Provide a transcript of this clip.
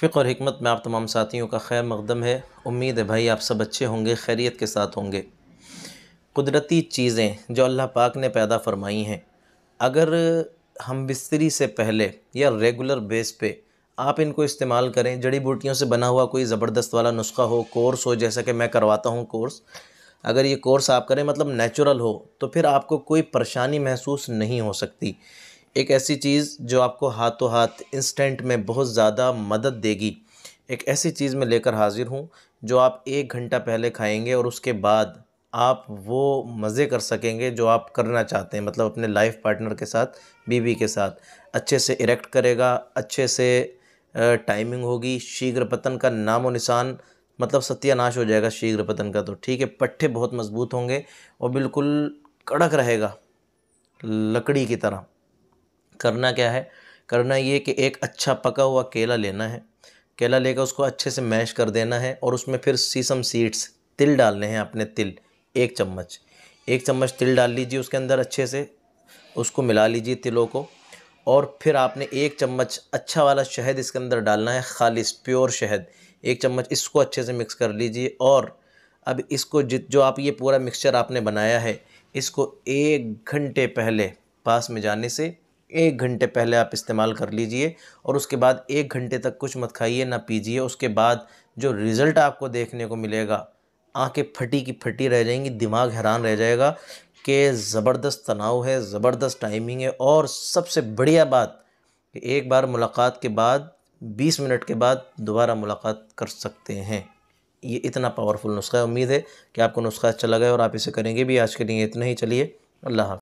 फ़िक्र और हमत में आप तमाम साथियों का खैर मकदम है उम्मीद है भाई आप सब अच्छे होंगे खैरियत के साथ होंगे कुदरती चीज़ें जो अल्लाह पाक ने पैदा फरमाई हैं अगर हम बिस्तरी से पहले या रेगुलर बेस पे आप इनको इस्तेमाल करें जड़ी बूटियों से बना हुआ कोई ज़बरदस्त वाला नुस्खा हो कोर्स हो जैसा कि मैं करवाता हूँ कोर्स अगर ये कोर्स आप करें मतलब नेचुरल हो तो फिर आपको कोई परेशानी महसूस नहीं हो सकती एक ऐसी चीज़ जो आपको हाथों हाथ इंस्टेंट में बहुत ज़्यादा मदद देगी एक ऐसी चीज़ में लेकर हाज़िर हूँ जो आप एक घंटा पहले खाएंगे और उसके बाद आप वो मज़े कर सकेंगे जो आप करना चाहते हैं मतलब अपने लाइफ पार्टनर के साथ बीवी के साथ अच्छे से इरेक्ट करेगा अच्छे से टाइमिंग होगी शीघ्र पतन का नामो निशान मतलब सत्यानाश हो जाएगा शीघ्र पतन का तो ठीक है पट्टे बहुत मजबूत होंगे और बिल्कुल कड़क रहेगा लकड़ी की तरह करना क्या है करना ये कि एक अच्छा पका हुआ केला लेना है केला लेकर उसको अच्छे से मैश कर देना है और उसमें फिर सीसम सीड्स तिल डालने हैं अपने तिल एक चम्मच एक चम्मच तिल डाल लीजिए उसके अंदर अच्छे से उसको मिला लीजिए तिलों को और फिर आपने एक चम्मच अच्छा वाला शहद इसके अंदर डालना है खालिश प्योर शहद एक चम्मच इसको अच्छे से मिक्स कर लीजिए और अब इसको जित जो आप ये पूरा मिक्सचर आपने बनाया है इसको एक घंटे पहले पास में जाने से एक घंटे पहले आप इस्तेमाल कर लीजिए और उसके बाद एक घंटे तक कुछ मत खाइए ना पीजिए उसके बाद जो रिज़ल्ट आपको देखने को मिलेगा आंखें फटी की फटी रह जाएंगी दिमाग हैरान रह जाएगा कि ज़बरदस्त तनाव है ज़बरदस्त टाइमिंग है और सबसे बढ़िया बात कि एक बार मुलाकात के बाद बीस मिनट के बाद दोबारा मुलाकात कर सकते हैं ये इतना पावरफुल नुस्खा है उम्मीद है कि आपको नुस्खा अच्छा लगा है और आप इसे करेंगे भी आज के लिए इतना ही चलिए अल्लाह